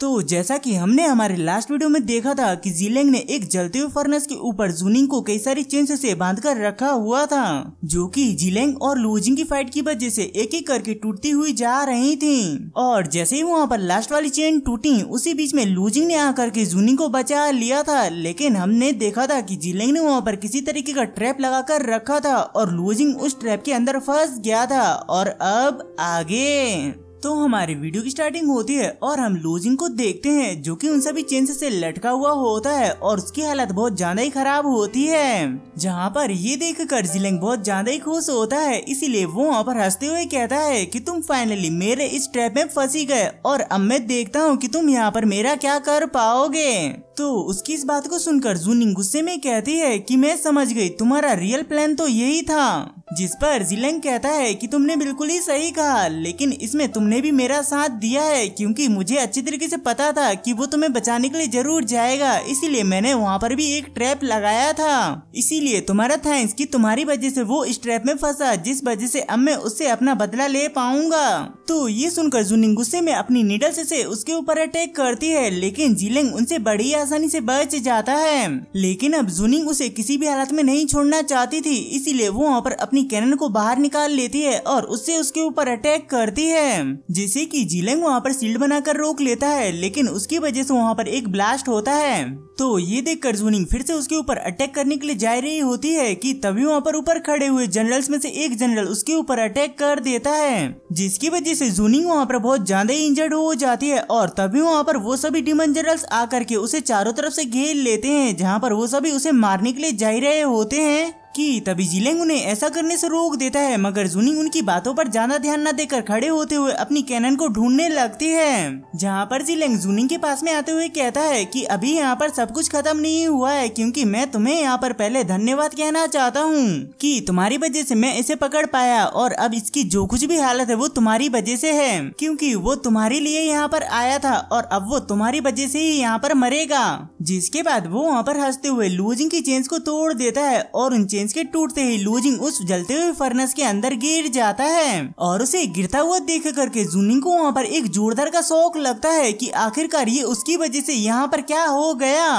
तो जैसा कि हमने हमारे लास्ट वीडियो में देखा था कि जिलेंग ने एक जलते हुए फर्नेस के ऊपर जूनिंग को कई सारी चेन से बांधकर रखा हुआ था जो कि जिलेंग और लूजिंग की फाइट की वजह से एक एक करके टूटती हुई जा रही थी और जैसे ही वहाँ पर लास्ट वाली चेन टूटी उसी बीच में लूजिंग ने आकर के जूनिंग को बचा लिया था लेकिन हमने देखा था की जिलेंग ने वहाँ पर किसी तरीके का ट्रैप लगा कर रखा था और लूजिंग उस ट्रैप के अंदर फंस गया था और अब आगे तो हमारे वीडियो की स्टार्टिंग होती है और हम लूजिंग को देखते हैं जो कि उन सभी चेंज से लटका हुआ होता है और उसकी हालत बहुत ज्यादा ही खराब होती है जहाँ पर ये देख कर जिलेंग बहुत ज्यादा ही खुश होता है इसीलिए वो वहाँ पर हंसते हुए कहता है कि तुम फाइनली मेरे इस ट्रैप में फंसी गए और अब मैं देखता हूँ की तुम यहाँ पर मेरा क्या कर पाओगे तो उसकी इस बात को सुनकर जूनिंग गुस्से में कहती है की मैं समझ गयी तुम्हारा रियल प्लान तो यही था जिस पर जिलेंग कहता है कि तुमने बिल्कुल ही सही कहा लेकिन इसमें तुमने भी मेरा साथ दिया है क्योंकि मुझे अच्छी तरीके से पता था कि वो तुम्हें बचाने के लिए जरूर जाएगा इसीलिए मैंने वहाँ पर भी एक ट्रैप लगाया था इसीलिए तुम्हारा थैंक्स कि तुम्हारी वजह से वो इस ट्रैप में फंसा जिस वजह से अब मैं उससे अपना बदला ले पाऊंगा तो ये सुनकर जूनिंग गुस्से में अपनी निडल से उसके ऊपर अटैक करती है लेकिन जिलेंग उनसे बड़ी आसानी से बच जाता है लेकिन अब जूनिंग उसे किसी भी हालत में नहीं छोड़ना चाहती थी इसीलिए वो वहाँ पर अपनी अपनी कैनन को बाहर निकाल लेती है और उससे उसके ऊपर अटैक करती है जिसे की जिलेंग वहाँ पर सील्ड बनाकर रोक लेता है लेकिन उसकी वजह से वहाँ पर एक ब्लास्ट होता है तो ये देख कर जूनिंग फिर से उसके ऊपर अटैक करने के लिए जा रही होती है कि तभी वहाँ पर ऊपर खड़े हुए जनरल्स में से एक जनरल उसके ऊपर अटैक कर देता है जिसकी वजह से जूनिंग वहाँ पर बहुत ज्यादा इंजर्ड हो जाती है और तभी वहाँ पर वो सभी डिमन जनरल्स आकर के उसे चारों तरफ से घेर लेते हैं जहाँ पर वो सभी उसे मारने के लिए जा रहे होते हैं की तभी जिलेंग उन्हें ऐसा करने से रोक देता है मगर जूनिंग उनकी बातों पर ज्यादा ध्यान न देकर खड़े होते हुए अपनी कैनन को ढूंढने लगती है जहाँ पर जिलेंग जूनिंग के पास में आते हुए कहता है कि अभी यहाँ पर सब कुछ खत्म नहीं हुआ है क्योंकि मैं तुम्हें यहाँ पर पहले धन्यवाद कहना चाहता हूँ की तुम्हारी वजह ऐसी मैं इसे पकड़ पाया और अब इसकी जो कुछ भी हालत है वो तुम्हारी वजह ऐसी है क्यूँकी वो तुम्हारे लिए यहाँ पर आया था और अब वो तुम्हारी वजह ऐसी ही यहाँ पर मरेगा जिसके बाद वो वहाँ पर हंसते हुए लूजिंग की चेंज को तोड़ देता है और उन चेंज चेंज के टूटते ही लूजिंग उस जलते हुए फर्नेस के अंदर गिर जाता है और उसे गिरता हुआ देख करके जूनिंग को वहाँ पर एक जोरदार का शौक लगता है कि आखिरकार ये उसकी वजह से यहाँ पर क्या हो गया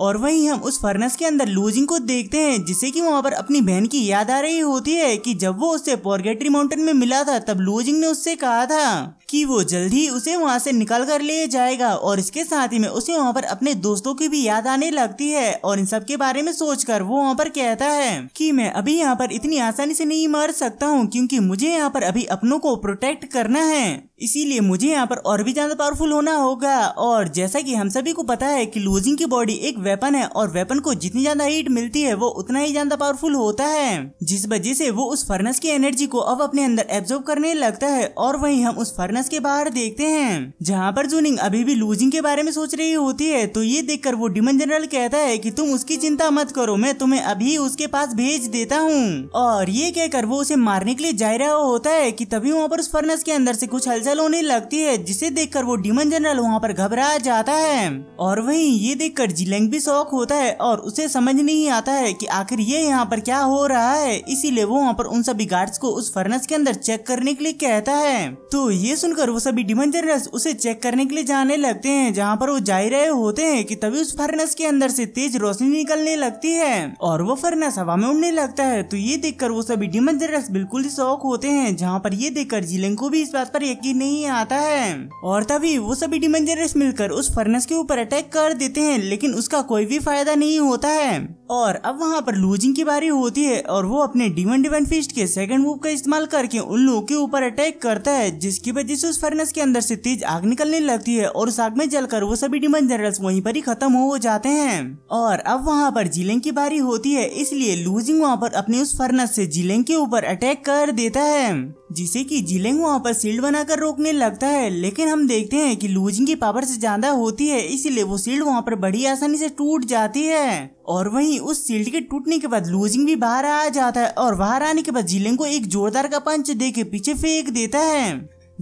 और वहीं हम उस फर्नेस के अंदर लूजिंग को देखते हैं जिसे कि वहाँ पर अपनी बहन की याद आ रही होती है कि जब वो उससे पोर्गेट्री माउंटेन में मिला था तब लूजिंग ने उससे कहा था कि वो जल्द ही उसे वहाँ से निकाल कर ले जाएगा और इसके साथ ही में उसे वहाँ पर अपने दोस्तों की भी याद आने लगती है और इन सब के बारे में सोचकर वो वहाँ पर कहता है कि मैं अभी यहाँ पर इतनी आसानी से नहीं मार सकता हूँ क्योंकि मुझे यहाँ पर अभी अपनों को प्रोटेक्ट करना है इसीलिए मुझे यहाँ पर और भी ज़्यादा पावरफुल होना होगा और जैसा कि हम सभी को पता है कि लूजिंग की बॉडी एक वेपन है और वेपन को जितनी ज़्यादा हीट मिलती है वो उतना ही ज़्यादा पावरफुल होता है जिस वजह से वो उस फर्नस की एनर्जी को अब अपने अंदर एब्जॉर्ब करने लगता है और वही हम उस फर्नस के बाहर देखते हैं जहाँ पर जूनिंग अभी भी लूजिंग के बारे में सोच रही होती है तो ये देख वो डिमन जनरल कहता है की तुम उसकी चिंता मत करो मैं तुम्हे अभी उसके पास भेज देता हूँ और ये कहकर वो उसे मारने के लिए जा रहा होता है कि तभी वहाँ पर उस फर्नस के अंदर से कुछ हलचल हलचल होने लगती है जिसे देखकर वो डिमन जनरल वहाँ पर घबरा जाता है और वहीं ये देखकर जिलेंग भी शौक होता है और उसे समझ नहीं आता है कि आखिर ये यहाँ पर क्या हो रहा है इसीलिए वो वहाँ पर उन सभी गार्ड्स को उस फर्नेस के अंदर चेक करने के लिए कहता है तो ये सुनकर वो सभी डिमन जनरल उसे चेक करने के लिए जाने लगते है जहाँ पर वो जा रहे होते हैं की तभी उस फर्नेस के अंदर ऐसी तेज रोशनी निकलने लगती है और वो फर्नेस हवा में उड़ने लगता है तो ये देखकर वो सभी डिमन जनरल बिल्कुल ही शौक होते हैं जहाँ पर ये देखकर जिलेंग को भी इस बात पर यकीन नहीं आता है और तभी वो सभी डिमेंजरस मिलकर उस फर्नेस के ऊपर अटैक कर देते हैं लेकिन उसका कोई भी फायदा नहीं होता है और अब वहाँ पर लूजिंग की बारी होती है और वो अपने डिमन डिवन फिस्ट के सेकंड मूव का इस्तेमाल करके उन लोगों के ऊपर अटैक करता है जिसकी वजह से उस फर्नेस के अंदर से तेज आग निकलने लगती है और उस आग में जलकर वो सभी डिमन जनरल्स वहीं पर ही खत्म हो जाते हैं और अब वहाँ पर जिलेंग की बारी होती है इसलिए लूजिंग वहाँ पर अपने उस फर्नेस से जिलेंग के ऊपर अटैक कर देता है जिसे कि जिलेंग वहाँ पर सील्ड बनाकर रोकने लगता है लेकिन हम देखते हैं कि लूजिंग की पावर से ज्यादा होती है इसीलिए वो सील्ड वहाँ पर बड़ी आसानी से टूट जाती है और वहीं उस सील्ड के टूटने के बाद लूजिंग भी बाहर आ जाता है और बाहर आने के बाद जिलिंग को एक जोरदार का पंच दे के पीछे फेंक देता है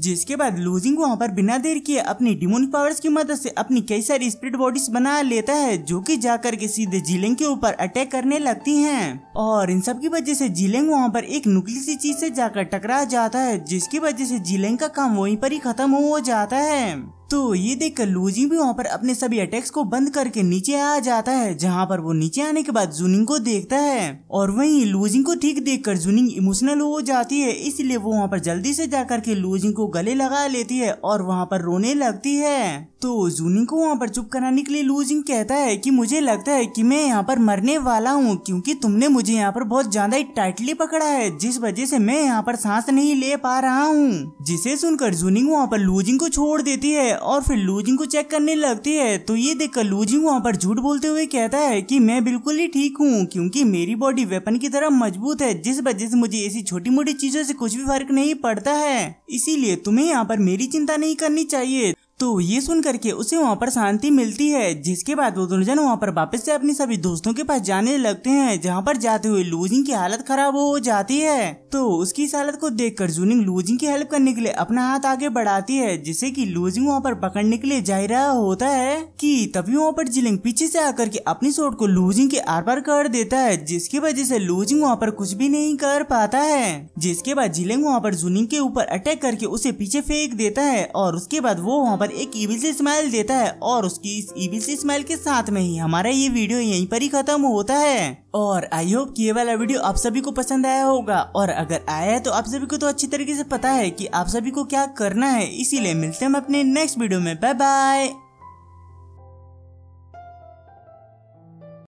जिसके बाद लूजिंग वहां पर बिना देर किए अपनी डिमोन पावर्स की मदद से अपनी कई सारी स्प्रिट बॉडीज बना लेता है जो कि जाकर के सीधे जिलेंग के ऊपर अटैक करने लगती हैं और इन सब की वजह से जिलेंग वहां पर एक नुकली सी चीज से जाकर टकरा जाता है जिसकी वजह से जिलेंग का काम वहीं पर ही खत्म हो जाता है तो ये देखकर लूजी भी वहाँ पर अपने सभी अटैक्स को बंद करके नीचे आ जाता है जहाँ पर वो नीचे आने के बाद जूनिंग को देखता है और वहीं लूजिंग को ठीक देखकर जूनिंग इमोशनल हो जाती है इसलिए वो वहाँ पर जल्दी से जाकर के लूजिंग को गले लगा लेती है और वहाँ पर रोने लगती है तो जूनिंग को वहाँ पर चुप कराने के लिए लूजिंग कहता है की मुझे लगता है की मैं यहाँ पर मरने वाला हूँ क्यूँकी तुमने मुझे यहाँ पर बहुत ज्यादा ही टाइटली पकड़ा है जिस वजह से मैं यहाँ पर सांस नहीं ले पा रहा हूँ जिसे सुनकर जूनिंग वहाँ पर लूजिंग को छोड़ देती है और फिर लूजिंग को चेक करने लगती है तो ये देखकर लूजिंग वहाँ पर झूठ बोलते हुए कहता है कि मैं बिल्कुल ही ठीक हूँ क्योंकि मेरी बॉडी वेपन की तरह मजबूत है जिस वजह से मुझे ऐसी छोटी मोटी चीजों से कुछ भी फर्क नहीं पड़ता है इसीलिए तुम्हें यहाँ पर मेरी चिंता नहीं करनी चाहिए तो ये सुन करके उसे वहाँ पर शांति मिलती है जिसके बाद वो दोनों जन वहाँ पर वापस से अपने सभी दोस्तों के पास जाने लगते हैं जहाँ पर जाते हुए लूजिंग की हालत खराब हो जाती है तो उसकी इस हालत को देख कर जूनिंग लूजिंग की हेल्प करने के लिए अपना हाथ आगे बढ़ाती है जिससे कि लूजिंग वहाँ पर पकड़ने के लिए जा रहा होता है कि तभी वहाँ पर जिलिंग पीछे से आकर के अपनी शोट को लूजिंग के आर पार कर देता है जिसकी वजह से लूजिंग वहाँ पर कुछ भी नहीं कर पाता है जिसके बाद जिलिंग वहाँ पर जूनिंग के ऊपर अटैक करके उसे पीछे फेंक देता है और उसके बाद वो वहाँ पर पर एक ईविल सी स्माइल देता है और उसकी इस ईविल सी स्माइल के साथ में ही हमारा ये वीडियो यहीं पर ही खत्म होता है और आई होप ये वाला वीडियो आप सभी को पसंद आया होगा और अगर आया है तो आप सभी को तो अच्छी तरीके से पता है कि आप सभी को क्या करना है इसीलिए मिलते हैं हम अपने नेक्स्ट वीडियो में बाय बाय